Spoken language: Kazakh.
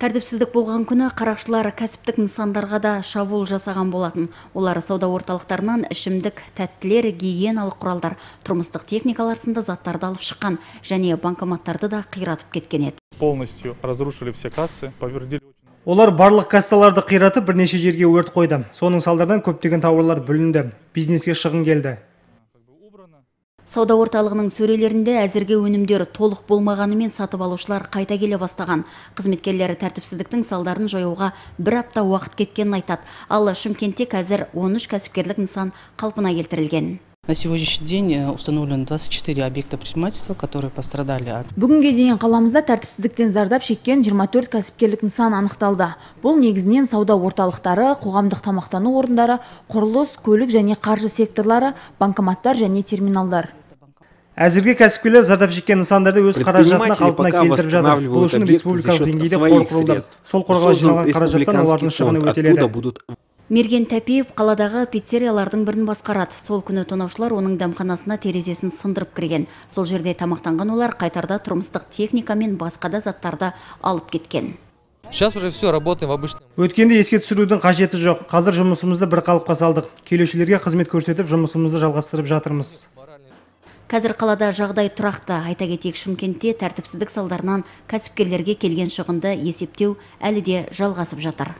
тәртіпсіздік болған күні қарақшылар кәсіптік нысандарға да шабуыл жасаған болатын олар сауда орталықтарынан ішімдік тәттілер гигиеналық құралдар тұрмыстық техникалар сынды заттарды алып шыққан және банкоматтарды да қиратып кеткен еді полностью разрушили все кассы Олар барлық кассаларды қиратып бірнеше жерге өрт қойды. Соның салдарынан көптеген тауарлар бүлінді. Бизнеске шығын келді сауда орталығының сөрелерінде әзірге өнімдер толық болмағанымен сатып алушылар қайта келе бастаған қызметкерлері тәртіпсіздіктің салдарын жоюға бір апта уақыт кеткенін айтады ал шымкентте қазір 13 кәсіпкерлік нысан қалпына келтірілген На сегодняшний день э, установлено 24 объекта предпринимательства, которые пострадали от... Бүгінге дейін қаламызда тәртіпсіздіктен зардап шеккен 24 кәсіпкерлік нысан анықталды. Бұл негізінен сауда орталықтары, қоғамдық тамақтану орындары, құрылыс, көлік және қаржы секторлары, банкоматтар және терминалдар. Әзірге кәсіпкерлер зардап шеккен нысандарды өз қаражатына қалпына келтіріп жатыр. Бұл үшін республикалық деңгейде қор құрылды. Сол қорға жиналған қаражаттан олардың шығыны өтеледі мерген Тәпеев қаладағы пиццериялардың бірін басқарады сол күні тонаушылар оның дамқанасына терезесін сындырып кірген сол жерде тамақтанған олар қайтарда тұрмыстық техника мен басқа да заттарды алып кеткен Сейчас уже все, работаем в еске түсірудің қажеті жоқ. Қазір жұмысымызды бір қалыпқа салдық. Келушілерге қызмет көрсетіп, жұмысымызды жалғастырып жатырмыз. Қазір қалада жағдай тұрақты. Айта кетейік Шымкентте тәртіпсіздік салдарынан кәсіпкерлерге келген шығынды есептеу әлі де жалғасып жатыр.